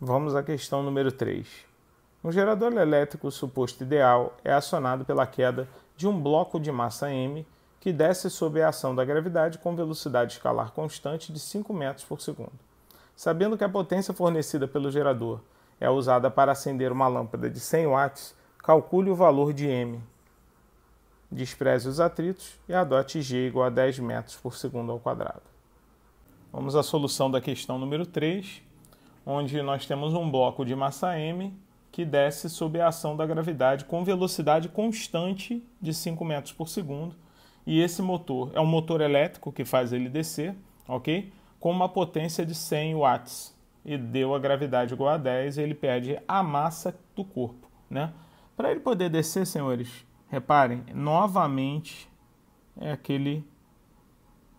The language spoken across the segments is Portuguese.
Vamos à questão número 3. Um gerador elétrico suposto ideal é acionado pela queda de um bloco de massa m que desce sob a ação da gravidade com velocidade escalar constante de 5 metros por segundo. Sabendo que a potência fornecida pelo gerador é usada para acender uma lâmpada de 100 watts, calcule o valor de m. Despreze os atritos e adote g igual a 10 metros por segundo ao quadrado. Vamos à solução da questão número 3 onde nós temos um bloco de massa m que desce sob a ação da gravidade com velocidade constante de 5 metros por segundo. E esse motor é um motor elétrico que faz ele descer, ok? Com uma potência de 100 watts. E deu a gravidade igual a 10 ele perde a massa do corpo, né? Para ele poder descer, senhores, reparem, novamente é aquele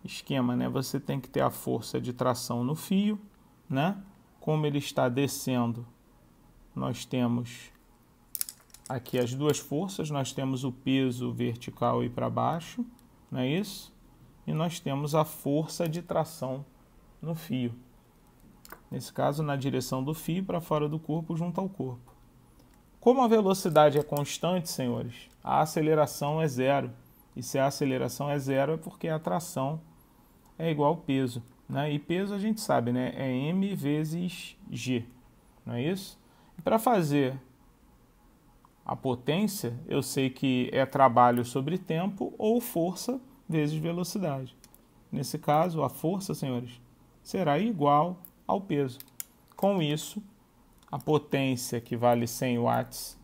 esquema, né? Você tem que ter a força de tração no fio, né? como ele está descendo, nós temos aqui as duas forças, nós temos o peso vertical e para baixo, não é isso? E nós temos a força de tração no fio. Nesse caso, na direção do fio para fora do corpo, junto ao corpo. Como a velocidade é constante, senhores, a aceleração é zero. E se a aceleração é zero, é porque a tração é igual ao peso. Né? E peso a gente sabe, né? É M vezes G, não é isso? E para fazer a potência, eu sei que é trabalho sobre tempo ou força vezes velocidade. Nesse caso, a força, senhores, será igual ao peso. Com isso, a potência, que vale 100 watts,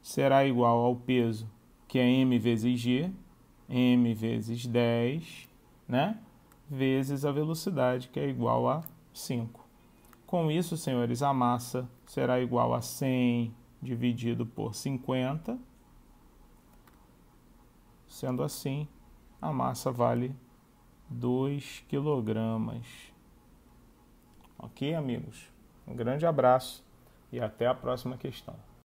será igual ao peso, que é m vezes g, m vezes 10, né? vezes a velocidade, que é igual a 5. Com isso, senhores, a massa será igual a 100 dividido por 50. Sendo assim, a massa vale 2 quilogramas. Ok, amigos? Um grande abraço e até a próxima questão.